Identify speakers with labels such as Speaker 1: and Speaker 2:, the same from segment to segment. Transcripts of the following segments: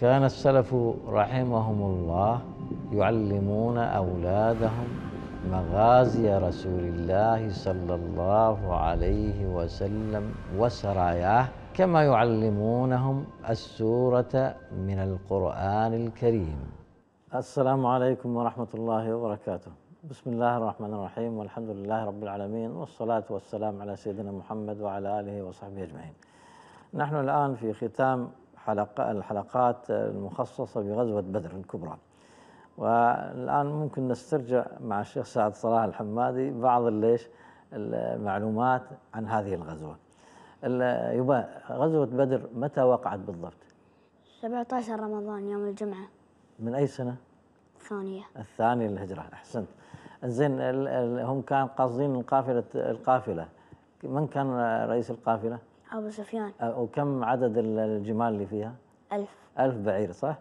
Speaker 1: كان السلف رحمهم الله يعلمون أولادهم مغازي رسول الله صلى الله عليه وسلم وسراياه كما يعلمونهم السورة من القرآن الكريم السلام عليكم ورحمة الله وبركاته بسم الله الرحمن الرحيم والحمد لله رب العالمين والصلاة والسلام على سيدنا محمد وعلى آله وصحبه أجمعين نحن الآن في ختام حلقة الحلقات المخصصة بغزوة بدر الكبرى والآن ممكن نسترجع مع الشيخ سعد صلاح الحمادي بعض ليش المعلومات عن هذه الغزوة يبا غزوة بدر متى وقعت بالضبط؟
Speaker 2: 17 رمضان يوم الجمعة من أي سنة؟ الثانية
Speaker 1: الثانية للهجرة أحسنت زين هم كان قاصدين القافلة القافلة من كان رئيس القافلة؟ أبو سفيان وكم عدد الجمال اللي فيها؟ ألف ألف بعير صح؟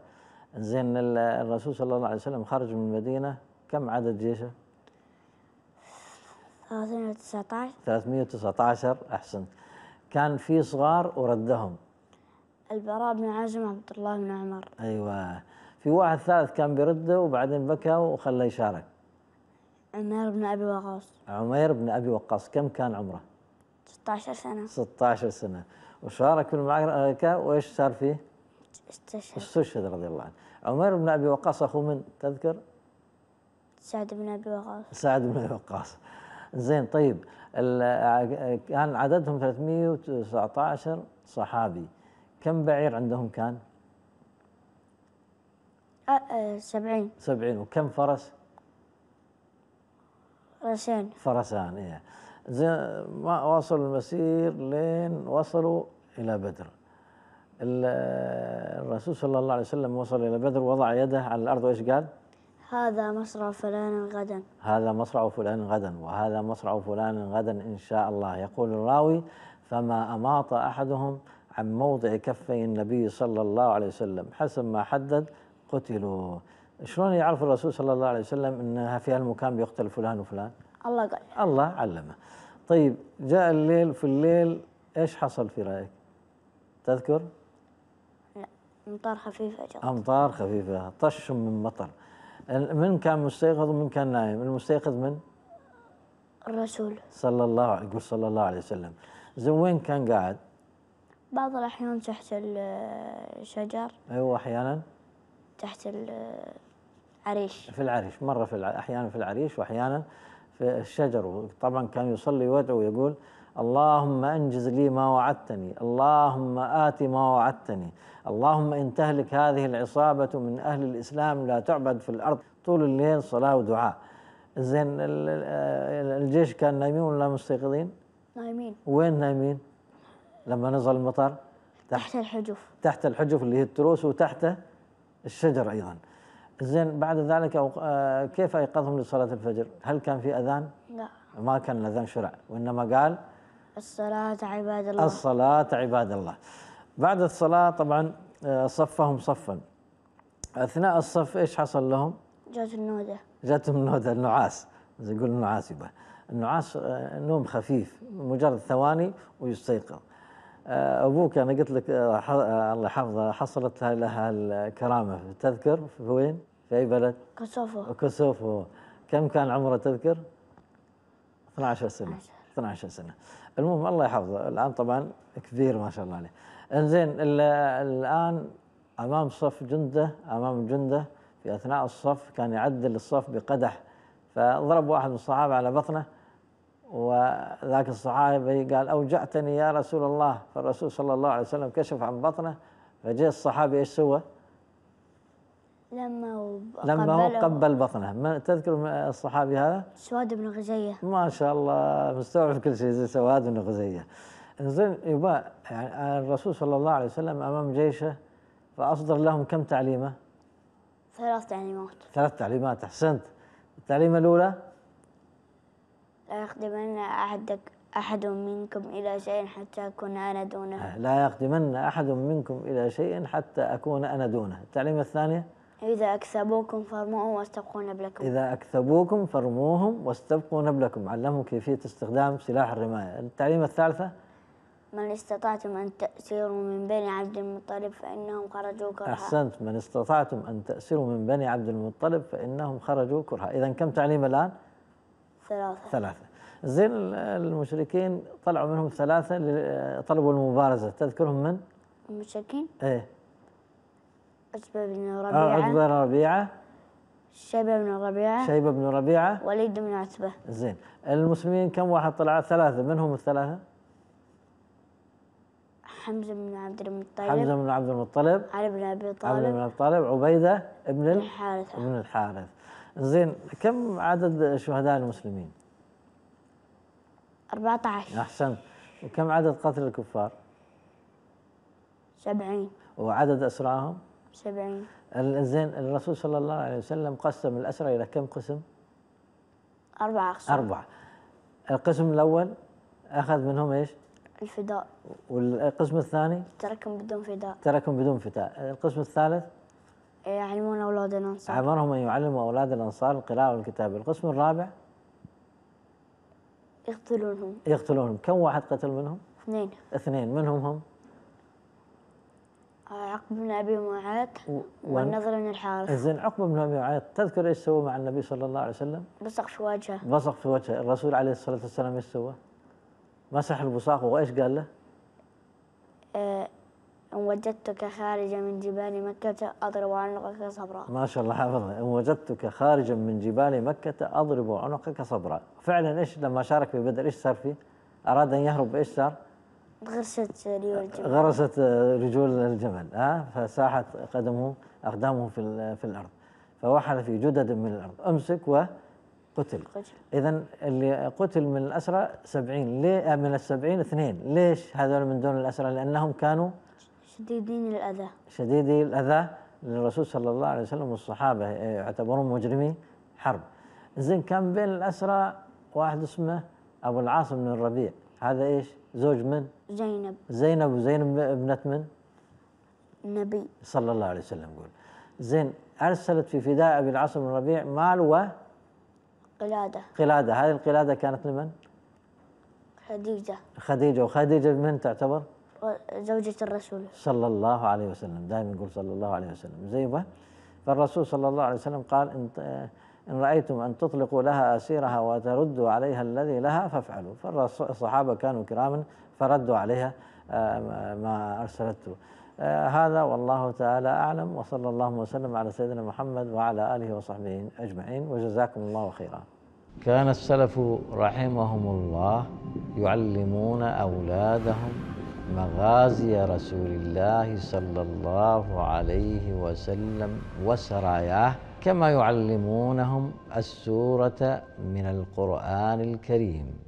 Speaker 1: زين الرسول صلى الله عليه وسلم خرج من المدينة كم عدد جيشه؟
Speaker 2: 319
Speaker 1: 319 أحسنت كان في صغار وردهم
Speaker 2: البراء بن عازم عبد الله بن عمر
Speaker 1: أيوة في واحد ثالث كان بيرده وبعدين بكى وخلى يشارك
Speaker 2: عمير بن أبي وقاص
Speaker 1: عمير بن أبي وقاص كم كان عمره؟ 16 سنة 16 سنة وشارك في المعركة وإيش صار فيه؟ استشهد استشهد رضي الله عنه عمر بن أبي وقاص أخو من تذكر؟
Speaker 2: سعد بن أبي وقاص سعد بن أبي
Speaker 1: وقاص زين طيب كان عددهم 319 صحابي كم بعير عندهم كان؟ سبعين سبعين وكم فرس؟
Speaker 2: فرسان فرسان إيه
Speaker 1: زين ما واصلوا المسير لين وصلوا إلى بدر الرسول صلى الله عليه وسلم وصل إلى بدر وضع يده على الأرض وإيش قال؟
Speaker 2: هذا مصرع فلان غدا
Speaker 1: هذا مصرع فلان غدا وهذا مصرع فلان غدا إن شاء الله يقول الراوي فما أماط أحدهم عن موضع كفي النبي صلى الله عليه وسلم حسب ما حدد قتلوا شلون يعرف الرسول صلى الله عليه وسلم أنها في هالمكان بيقتل فلان وفلان الله قال الله علمه طيب جاء الليل في الليل ايش حصل في رايك؟ تذكر؟
Speaker 2: لا امطار خفيفه جرت
Speaker 1: امطار خفيفه طش من مطر من كان مستيقظ ومن كان نايم؟ المستيقظ من؟ الرسول صلى الله عليه يقول صلى الله عليه وسلم زين وين كان قاعد؟
Speaker 2: بعض الأحيان تحت الشجر
Speaker 1: أيوة أحيانا
Speaker 2: تحت العريش
Speaker 1: في العريش مرة في الع... أحيانا في العريش وأحيانا في الشجر طبعا كان يصلي ويدعو يقول اللهم انجز لي ما وعدتني اللهم ات ما وعدتني اللهم ان تهلك هذه العصابه من اهل الاسلام لا تعبد في الارض طول الليل صلاه ودعاء زين الجيش كان نايمين ولا مستيقظين؟ نايمين وين نايمين؟ لما نزل المطر تحت, تحت الحجف تحت الحجف اللي هي التروس وتحته الشجر ايضا زين بعد ذلك آه، كيف ايقظهم لصلاه الفجر؟ هل كان في اذان؟ لا ما كان الاذان شرع وانما قال
Speaker 2: الصلاه عباد الله
Speaker 1: الصلاه عباد الله بعد الصلاه طبعا آه، صفهم صفا اثناء الصف ايش حصل لهم؟
Speaker 2: جات النوده
Speaker 1: جاتهم النوده النعاس زي يقول النعاس يبقى النعاس آه، نوم خفيف مجرد ثواني ويستيقظ آه، ابوك انا يعني قلت لك آه، آه، الله يحفظه حصلت لها الكرامه تذكر في وين؟ في اي بلد؟ كوسوفو كوسوفو كم كان عمره تذكر؟ 12 سنه 12 سنه المهم الله يحفظه الان طبعا كبير ما شاء الله عليه انزين الان امام صف جنده امام جنده في اثناء الصف كان يعدل الصف بقدح فضرب واحد من الصحابه على بطنه وذاك الصحابي قال أوجعتني يا رسول الله فالرسول صلى الله عليه وسلم كشف عن بطنه فجاء الصحابي إيش سوى
Speaker 2: لما هو لما هو قبل
Speaker 1: بطنه ما تذكر الصحابي هذا؟
Speaker 2: سواد بن غزية
Speaker 1: ما شاء الله مستوعب كل شيء زي سواد بن غزية زين يبا يعني الرسول صلى الله عليه وسلم أمام جيشه فأصدر لهم كم تعليمة؟
Speaker 2: ثلاث تعليمات
Speaker 1: ثلاث تعليمات أحسنت التعليمة الأولى
Speaker 2: لا يقدمن أحدك أحد منكم إلى شيء حتى أكون أنا دونه آه،
Speaker 1: لا يقدمن أحد منكم إلى شيء حتى أكون أنا دونه التعليم الثانية
Speaker 2: إذا أكسبوكم فارموهم واستبقوا نبلكم
Speaker 1: إذا أكسبوكم فارموهم واستبقوا نبلكم علمهم كيفية استخدام سلاح الرماية التعليم الثالثة
Speaker 2: من استطعتم أن تأسروا من بني عبد المطلب فإنهم خرجوا كرها أحسنت
Speaker 1: من استطعتم أن تأسروا من بني عبد المطلب فإنهم خرجوا كرها إذا كم تعليم الآن؟ ثلاثة ثلاثة زين المشركين طلعوا منهم ثلاثة طلبوا المبارزة تذكرهم من؟ المشركين؟ ايه
Speaker 2: عتبة بن آه، ربيعة عتبة بن ربيعة شيبة بن ربيعة شيبة
Speaker 1: بن ربيعة
Speaker 2: وليد بن عتبة
Speaker 1: زين المسلمين كم واحد طلع؟ ثلاثة منهم الثلاثة؟
Speaker 2: حمزة بن عبد المطلب حمزة بن
Speaker 1: عبد المطلب
Speaker 2: علي بن أبي طالب علي بن
Speaker 1: أبي طالب عبيدة بن الحارث بن الحارث زين كم عدد شهداء المسلمين؟
Speaker 2: 14
Speaker 1: احسنت وكم عدد قتل الكفار؟ 70 وعدد اسراهم؟ 70 زين الرسول صلى الله عليه وسلم قسم الاسرى الى كم قسم؟
Speaker 2: أربعة أقسام أربعة
Speaker 1: القسم الأول أخذ منهم إيش؟ الفداء والقسم الثاني؟
Speaker 2: تركهم بدون فداء
Speaker 1: تركهم بدون فداء القسم الثالث؟
Speaker 2: يعلمون أولادنا الأنصار أمرهم
Speaker 1: أن يعلموا أولاد الأنصار القراءة والكتابه، القسم الرابع
Speaker 2: يقتلونهم
Speaker 1: يقتلونهم كم واحد قتل منهم؟ اثنين اثنين منهم هم؟
Speaker 2: آه، عقبة بن أبي معاذ
Speaker 1: و... والنضر
Speaker 2: بن الحارث زين
Speaker 1: عقبة بن أبي معاذ تذكر إيش سوى مع النبي صلى الله عليه وسلم؟
Speaker 2: بصق في وجهه
Speaker 1: بصق في وجهه الرسول عليه الصلاة والسلام إيش سوى؟ مسح البصاق وإيش قال له؟
Speaker 2: إن وجدتك خارجا من جبال مكة أضرب عنقك صبرا
Speaker 1: ما شاء الله حافظنا إن وجدتك خارجا من جبال مكة أضرب عنقك صبرا فعلا إيش لما شارك في بدر إيش صار فيه أراد أن يهرب إيش صار
Speaker 2: غرست رجول الجمل غرست
Speaker 1: رجول الجمل ها آه؟ فساحت قدمه أقدامه في, في الأرض فوحل في جدد من الأرض أمسك و قتل اذا اللي قتل من الاسرى 70 ليه آه، من ال 70 اثنين ليش هذول من دون الاسرى لانهم كانوا
Speaker 2: شديدين الأذى
Speaker 1: شديدي الأذى للرسول صلى الله عليه وسلم والصحابة إيه، يعتبرون مجرمين حرب زين كان بين الأسرى واحد اسمه أبو العاص بن الربيع هذا إيش زوج من زينب زينب وزينب ابنة من النبي صلى الله عليه وسلم يقول زين أرسلت في فداء أبي العاص بن الربيع مال و قلادة قلادة هذه القلادة كانت لمن خديجة خديجة وخديجة من تعتبر
Speaker 2: زوجة الرسول
Speaker 1: صلى الله عليه وسلم دائما يقول صلى الله عليه وسلم زي فالرسول صلى الله عليه وسلم قال إن, إن رأيتم أن تطلقوا لها أسيرها وتردوا عليها الذي لها فافعلوا فالصحابة كانوا كراما فردوا عليها آه، ما أرسلته آه، هذا والله تعالى أعلم وصلى الله وسلم على سيدنا محمد وعلى آله وصحبه أجمعين وجزاكم الله خيرا كان السلف رحمهم الله يعلمون أولادهم مغازي رسول الله صلى الله عليه وسلم وسراياه كما يعلمونهم السورة من القرآن الكريم